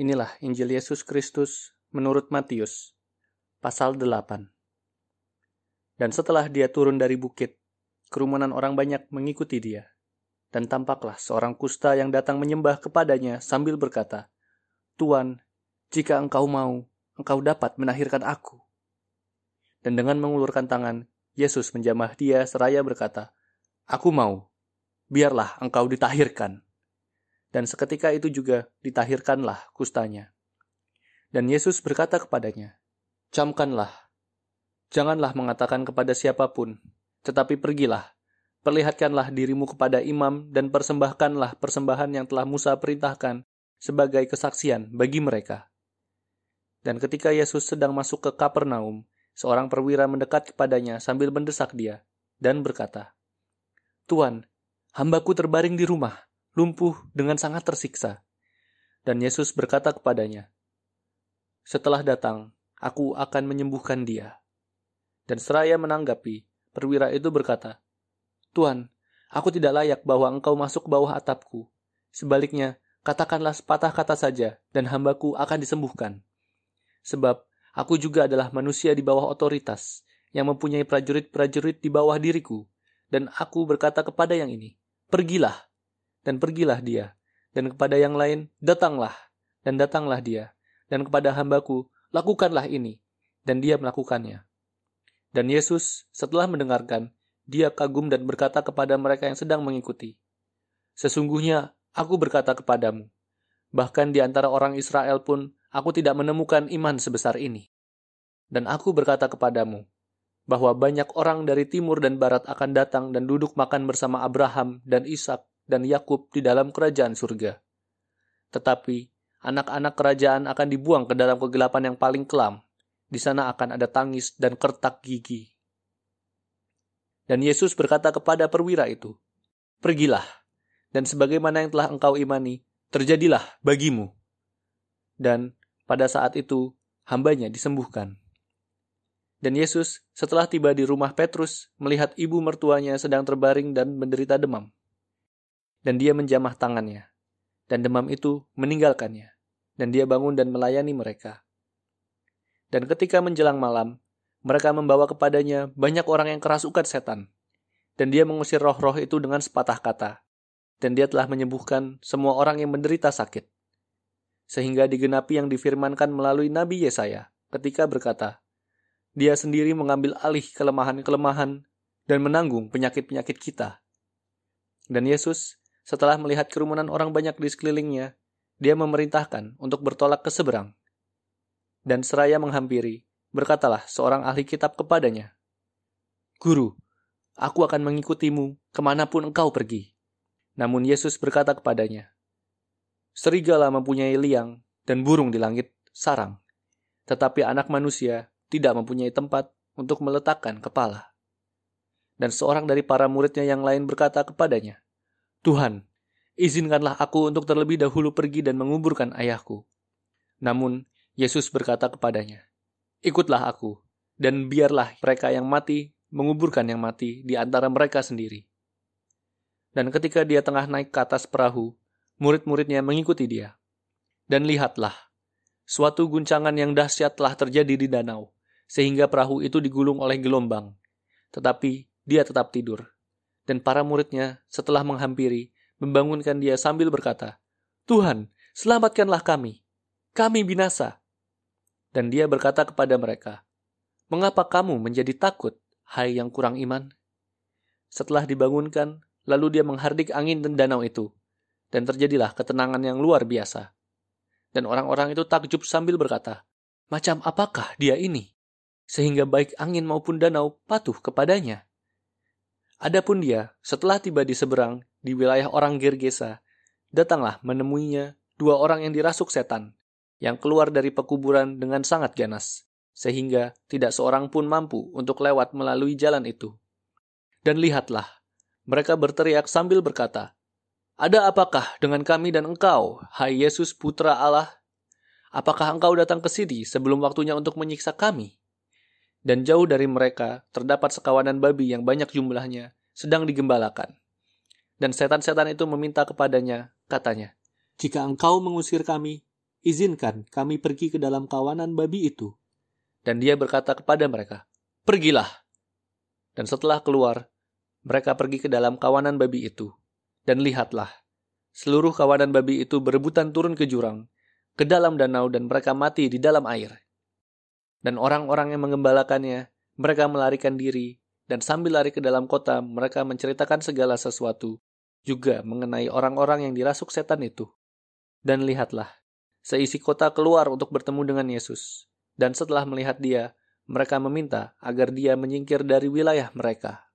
Inilah Injil Yesus Kristus menurut Matius, pasal 8. Dan setelah dia turun dari bukit, kerumunan orang banyak mengikuti dia. Dan tampaklah seorang kusta yang datang menyembah kepadanya sambil berkata, Tuan, jika engkau mau, engkau dapat menahirkan aku. Dan dengan mengulurkan tangan, Yesus menjamah dia seraya berkata, Aku mau, biarlah engkau ditahirkan. Dan seketika itu juga ditahirkanlah kustanya. Dan Yesus berkata kepadanya, Camkanlah, janganlah mengatakan kepada siapapun, tetapi pergilah, perlihatkanlah dirimu kepada imam dan persembahkanlah persembahan yang telah Musa perintahkan sebagai kesaksian bagi mereka. Dan ketika Yesus sedang masuk ke Kapernaum, seorang perwira mendekat kepadanya sambil mendesak dia, dan berkata, Tuan, hambaku terbaring di rumah, lumpuh dengan sangat tersiksa. Dan Yesus berkata kepadanya, Setelah datang, aku akan menyembuhkan dia. Dan seraya menanggapi, perwira itu berkata, Tuhan, aku tidak layak bahwa engkau masuk bawah atapku. Sebaliknya, katakanlah sepatah kata saja, dan hambaku akan disembuhkan. Sebab, aku juga adalah manusia di bawah otoritas, yang mempunyai prajurit-prajurit di bawah diriku, dan aku berkata kepada yang ini, Pergilah, dan pergilah dia. Dan kepada yang lain, datanglah, dan datanglah dia. Dan kepada hambaku, lakukanlah ini. Dan dia melakukannya. Dan Yesus, setelah mendengarkan, dia kagum dan berkata kepada mereka yang sedang mengikuti, Sesungguhnya, aku berkata kepadamu, bahkan di antara orang Israel pun, aku tidak menemukan iman sebesar ini. Dan aku berkata kepadamu, bahwa banyak orang dari timur dan barat akan datang dan duduk makan bersama Abraham dan Ishak dan Yakub di dalam kerajaan surga. Tetapi anak-anak kerajaan akan dibuang ke dalam kegelapan yang paling kelam. Di sana akan ada tangis dan kertak gigi. Dan Yesus berkata kepada perwira itu, "Pergilah, dan sebagaimana yang telah engkau imani, terjadilah bagimu." Dan pada saat itu, hambanya disembuhkan. Dan Yesus, setelah tiba di rumah Petrus, melihat ibu mertuanya sedang terbaring dan menderita demam. Dan dia menjamah tangannya. Dan demam itu meninggalkannya. Dan dia bangun dan melayani mereka. Dan ketika menjelang malam, mereka membawa kepadanya banyak orang yang kerasukan setan. Dan dia mengusir roh-roh itu dengan sepatah kata. Dan dia telah menyembuhkan semua orang yang menderita sakit. Sehingga digenapi yang difirmankan melalui Nabi Yesaya ketika berkata, Dia sendiri mengambil alih kelemahan-kelemahan dan menanggung penyakit-penyakit kita. Dan Yesus setelah melihat kerumunan orang banyak di sekelilingnya, dia memerintahkan untuk bertolak ke seberang. Dan seraya menghampiri, berkatalah seorang ahli kitab kepadanya, Guru, aku akan mengikutimu kemanapun engkau pergi. Namun Yesus berkata kepadanya, Serigala mempunyai liang dan burung di langit sarang, tetapi anak manusia tidak mempunyai tempat untuk meletakkan kepala. Dan seorang dari para muridnya yang lain berkata kepadanya, Tuhan, izinkanlah aku untuk terlebih dahulu pergi dan menguburkan ayahku. Namun, Yesus berkata kepadanya, Ikutlah aku, dan biarlah mereka yang mati menguburkan yang mati di antara mereka sendiri. Dan ketika dia tengah naik ke atas perahu, murid-muridnya mengikuti dia. Dan lihatlah, suatu guncangan yang dahsyat telah terjadi di danau, sehingga perahu itu digulung oleh gelombang. Tetapi dia tetap tidur dan para muridnya setelah menghampiri membangunkan dia sambil berkata, "Tuhan, selamatkanlah kami. Kami binasa." Dan dia berkata kepada mereka, "Mengapa kamu menjadi takut, hai yang kurang iman?" Setelah dibangunkan, lalu dia menghardik angin dan danau itu, dan terjadilah ketenangan yang luar biasa. Dan orang-orang itu takjub sambil berkata, "Macam apakah dia ini?" Sehingga baik angin maupun danau patuh kepadanya. Adapun dia, setelah tiba di seberang, di wilayah orang Gergesa, datanglah menemuinya dua orang yang dirasuk setan, yang keluar dari pekuburan dengan sangat ganas, sehingga tidak seorang pun mampu untuk lewat melalui jalan itu. Dan lihatlah, mereka berteriak sambil berkata, Ada apakah dengan kami dan engkau, hai Yesus Putra Allah? Apakah engkau datang ke sini sebelum waktunya untuk menyiksa kami?' dan jauh dari mereka terdapat sekawanan babi yang banyak jumlahnya sedang digembalakan. Dan setan-setan itu meminta kepadanya, katanya, Jika engkau mengusir kami, izinkan kami pergi ke dalam kawanan babi itu. Dan dia berkata kepada mereka, Pergilah. Dan setelah keluar, mereka pergi ke dalam kawanan babi itu. Dan lihatlah, seluruh kawanan babi itu berebutan turun ke jurang, ke dalam danau dan mereka mati di dalam air dan orang-orang yang mengembalakannya. Mereka melarikan diri, dan sambil lari ke dalam kota, mereka menceritakan segala sesuatu, juga mengenai orang-orang yang dirasuk setan itu. Dan lihatlah, seisi kota keluar untuk bertemu dengan Yesus, dan setelah melihat dia, mereka meminta agar dia menyingkir dari wilayah mereka.